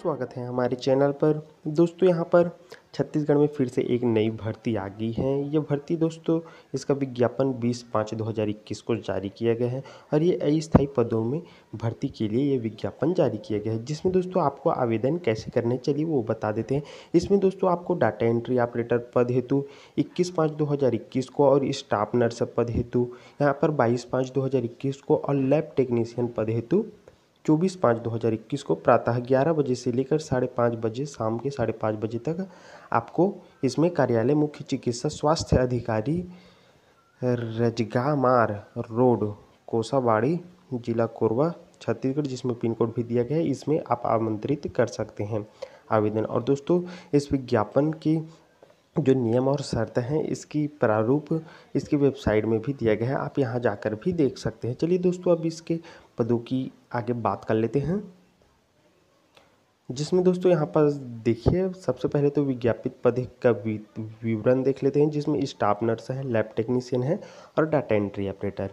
स्वागत है हमारे चैनल पर दोस्तों यहाँ पर छत्तीसगढ़ में फिर से एक नई भर्ती आ गई है ये भर्ती दोस्तों इसका विज्ञापन 20 पाँच 2021 को जारी किया गया है और ये अस्थायी पदों में भर्ती के लिए ये विज्ञापन जारी किया गया है जिसमें दोस्तों आपको आवेदन कैसे करने चलिए वो बता देते हैं इसमें दोस्तों आपको डाटा एंट्री ऑपरेटर पद हेतु इक्कीस पाँच दो को और स्टाफ नर्स पद हेतु यहाँ पर बाईस पाँच दो को और लैब टेक्नीशियन पद हेतु चौबीस पाँच दो हज़ार इक्कीस को प्रातः ग्यारह बजे से लेकर साढ़े पाँच बजे शाम के साढ़े पाँच बजे तक आपको इसमें कार्यालय मुख्य चिकित्सा स्वास्थ्य अधिकारी रजगामार रोड कोसाबाड़ी जिला कोरबा छत्तीसगढ़ जिसमें पिन कोड भी दिया गया है इसमें आप आमंत्रित कर सकते हैं आवेदन और दोस्तों इस विज्ञापन की जो नियम और शर्त हैं इसकी प्रारूप इसकी वेबसाइट में भी दिया गया है आप यहाँ जाकर भी देख सकते हैं चलिए दोस्तों अब इसके पदों की आगे बात कर लेते हैं जिसमें दोस्तों यहाँ पर देखिए सबसे पहले तो विज्ञापित पद का विवरण देख लेते हैं जिसमें स्टाफ नर्स है लैब टेक्नीशियन है और data entry operator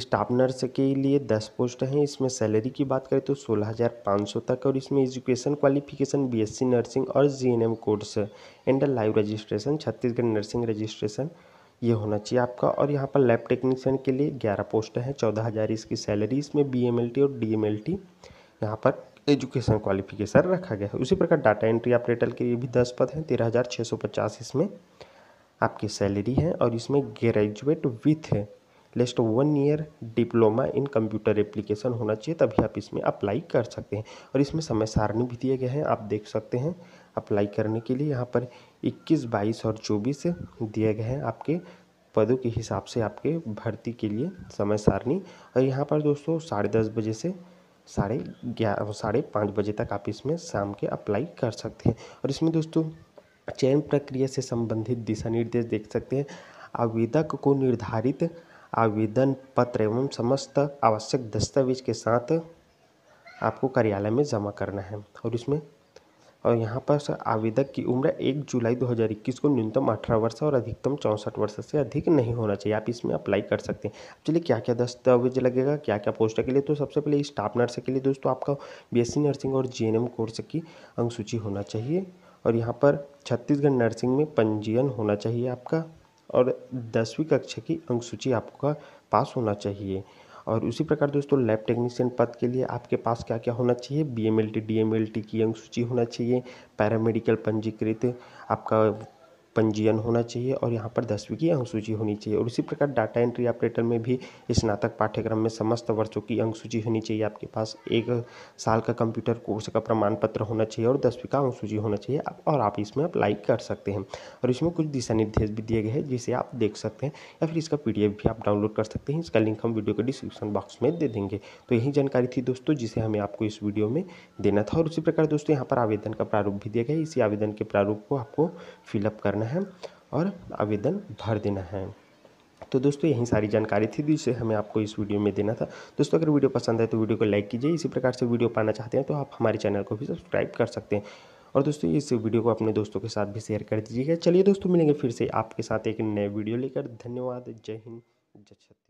staff nurse के लिए दस पोस्ट हैं इसमें सैलरी की बात करें तो सोलह हज़ार पाँच सौ तक और इसमें एजुकेशन क्वालिफिकेशन बीएससी नर्सिंग और GNM course and live registration Chhattisgarh nursing registration ये होना चाहिए आपका और यहाँ पर लैब टेक्नीशियन के लिए ग्यारह पोस्ट हैं चौदह हज़ार इसकी सैलरी इसमें बी एम एल टी और डी एम एल टी यहाँ पर एजुकेशन क्वालिफिकेशन रखा गया है उसी प्रकार डाटा एंट्री ऑपरेटर के लिए भी दस पद हैं तेरह हज़ार छः सौ पचास इसमें आपकी सैलरी है और इसमें graduate with least one year diploma in computer application होना चाहिए तभी आप इसमें अप्लाई कर सकते हैं और इसमें समय सारणी भी दिए गए हैं आप देख सकते हैं अप्लाई करने के लिए यहाँ पर इक्कीस बाईस और चौबीस दिए गए हैं आपके पदों के हिसाब से आपके भर्ती के लिए समय सारणी और यहाँ पर दोस्तों साढ़े दस बजे से साढ़े ग्यारह साढ़े पाँच बजे तक आप इसमें शाम के अप्लाई कर सकते हैं और इसमें दोस्तों चयन प्रक्रिया से संबंधित दिशा निर्देश देख सकते हैं आवेदक को निर्धारित आवेदन पत्र एवं समस्त आवश्यक दस्तावेज के साथ आपको कार्यालय में जमा करना है और इसमें और यहाँ पर आवेदक की उम्र एक जुलाई 2021 को न्यूनतम अठारह वर्ष और अधिकतम चौंसठ वर्ष से अधिक नहीं होना चाहिए आप इसमें अप्लाई कर सकते हैं चलिए क्या क्या दस्तावेज लगेगा क्या क्या पोस्ट के लिए तो सबसे पहले स्टाफ नर्स के लिए दोस्तों आपका बी नर्सिंग और जी कोर्स की अंगसूची होना चाहिए और यहाँ पर छत्तीसगढ़ नर्सिंग में पंजीयन होना चाहिए आपका और दसवीं कक्षा की अंकसूची आपका पास होना चाहिए और उसी प्रकार दोस्तों लैब टेक्नीशियन पद के लिए आपके पास क्या क्या होना चाहिए B M L T D M L T की अंक सूची होना चाहिए पैरामेडिकल पंजीकृत आपका पंजीयन होना चाहिए और यहाँ पर दसवीं की अंक सूची होनी चाहिए और इसी प्रकार डाटा एंट्री ऑपरेटर में भी स्नातक पाठ्यक्रम में समस्त वर्षों की अंक सूची होनी चाहिए आपके पास एक साल का कंप्यूटर कोर्स का प्रमाण पत्र होना चाहिए और दसवीं का अंक सूची होना चाहिए और आप इसमें अप्लाई कर सकते हैं और इसमें कुछ दिशा निर्देश भी दिए गए हैं जिसे आप देख सकते हैं या फिर इसका पी भी आप डाउनलोड कर सकते हैं इसका लिंक हम वीडियो के डिस्क्रिप्शन बॉक्स में दे देंगे तो यही जानकारी थी दोस्तों जिसे हमें आपको इस वीडियो में देना था और उसी प्रकार दोस्तों यहाँ पर आवेदन का प्रारूप भी दिया गया इसी आवेदन के प्रारूप को आपको फिलअप करना है और आवेदन भर देना है तो दोस्तों यही सारी जानकारी थी जिसे तो हमें आपको इस वीडियो में देना था दोस्तों अगर वीडियो पसंद है तो वीडियो को लाइक कीजिए इसी प्रकार से वीडियो पाना चाहते हैं तो आप हमारे चैनल को भी सब्सक्राइब कर सकते हैं और दोस्तों इस वीडियो को अपने दोस्तों के साथ भी शेयर कर दीजिएगा चलिए दोस्तों मिलेंगे फिर से आपके साथ एक नए वीडियो लेकर धन्यवाद जय हिंद जय छत्तीसगढ़